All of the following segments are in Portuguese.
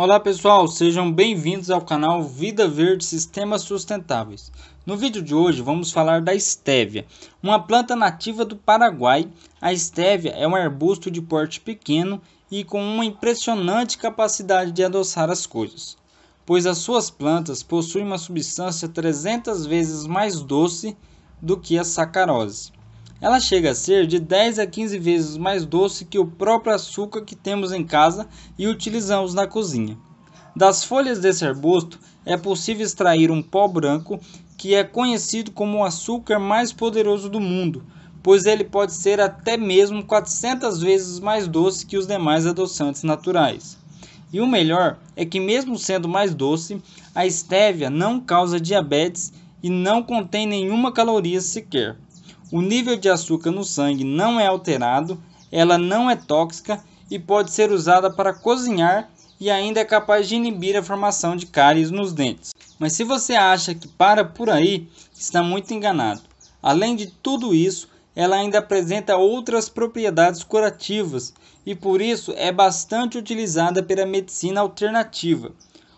Olá pessoal, sejam bem-vindos ao canal Vida Verde Sistemas Sustentáveis. No vídeo de hoje vamos falar da estévia, uma planta nativa do Paraguai. A estévia é um arbusto de porte pequeno e com uma impressionante capacidade de adoçar as coisas, pois as suas plantas possuem uma substância 300 vezes mais doce do que a sacarose. Ela chega a ser de 10 a 15 vezes mais doce que o próprio açúcar que temos em casa e utilizamos na cozinha. Das folhas desse arbusto é possível extrair um pó branco que é conhecido como o açúcar mais poderoso do mundo, pois ele pode ser até mesmo 400 vezes mais doce que os demais adoçantes naturais. E o melhor é que, mesmo sendo mais doce, a estévia não causa diabetes e não contém nenhuma caloria sequer. O nível de açúcar no sangue não é alterado, ela não é tóxica e pode ser usada para cozinhar e ainda é capaz de inibir a formação de cáries nos dentes. Mas se você acha que para por aí, está muito enganado. Além de tudo isso, ela ainda apresenta outras propriedades curativas e por isso é bastante utilizada pela medicina alternativa.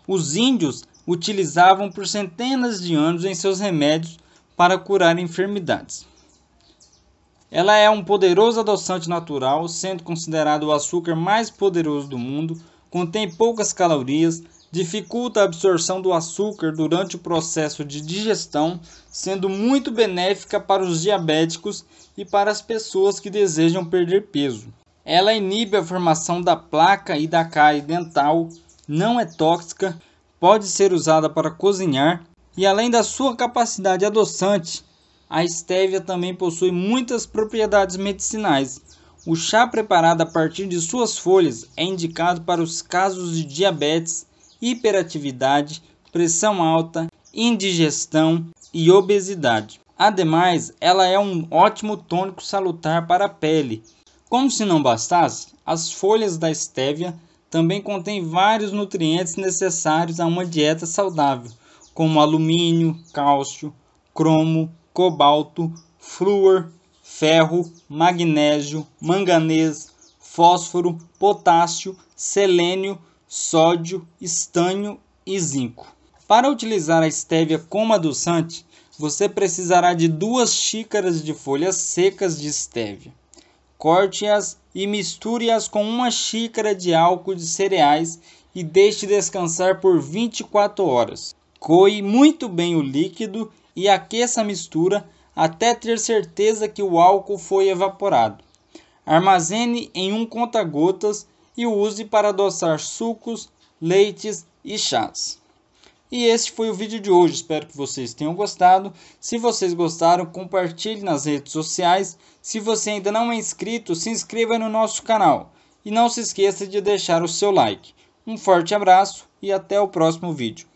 Os índios utilizavam por centenas de anos em seus remédios para curar enfermidades. Ela é um poderoso adoçante natural, sendo considerado o açúcar mais poderoso do mundo, contém poucas calorias, dificulta a absorção do açúcar durante o processo de digestão, sendo muito benéfica para os diabéticos e para as pessoas que desejam perder peso. Ela inibe a formação da placa e da cárie dental, não é tóxica, pode ser usada para cozinhar e além da sua capacidade adoçante, a estévia também possui muitas propriedades medicinais. O chá preparado a partir de suas folhas é indicado para os casos de diabetes, hiperatividade, pressão alta, indigestão e obesidade. Ademais, ela é um ótimo tônico salutar para a pele. Como se não bastasse, as folhas da estévia também contêm vários nutrientes necessários a uma dieta saudável, como alumínio, cálcio, cromo, cobalto, flúor, ferro, magnésio, manganês, fósforo, potássio, selênio, sódio, estanho e zinco. Para utilizar a estévia como adoçante, você precisará de duas xícaras de folhas secas de estévia. Corte-as e misture-as com uma xícara de álcool de cereais e deixe descansar por 24 horas. Coe muito bem o líquido e aqueça a mistura até ter certeza que o álcool foi evaporado. Armazene em um conta-gotas e use para adoçar sucos, leites e chás. E este foi o vídeo de hoje, espero que vocês tenham gostado. Se vocês gostaram, compartilhe nas redes sociais. Se você ainda não é inscrito, se inscreva no nosso canal. E não se esqueça de deixar o seu like. Um forte abraço e até o próximo vídeo.